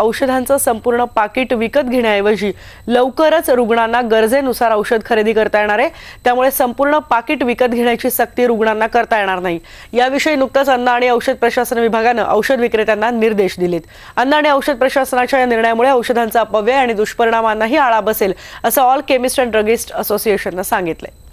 औषधांचं संपूर्ण पाकिट विकत घेण्याऐवजी लवकरच रुग्णांना गरजेनुसार औषध खरेदी करता येणार आहे त्यामुळे संपूर्ण पाकिट विकत घेण्याची सक्ती रुग्णांना करता येणार नाही याविषयी नुकतंच अन्न आणि औषध प्रशासन विभागानं औषध विक्रेत्यांना निर्देश दिलेत अन्न आणि औषध प्रशासनाच्या या निर्णयामुळे औषधांचा अपव्यय आणि दुष्परिणामांनाही आळा बसेल असं ऑल केमिस्ट अँड ड्रगिस्ट असोसिएशननं सांगितलंय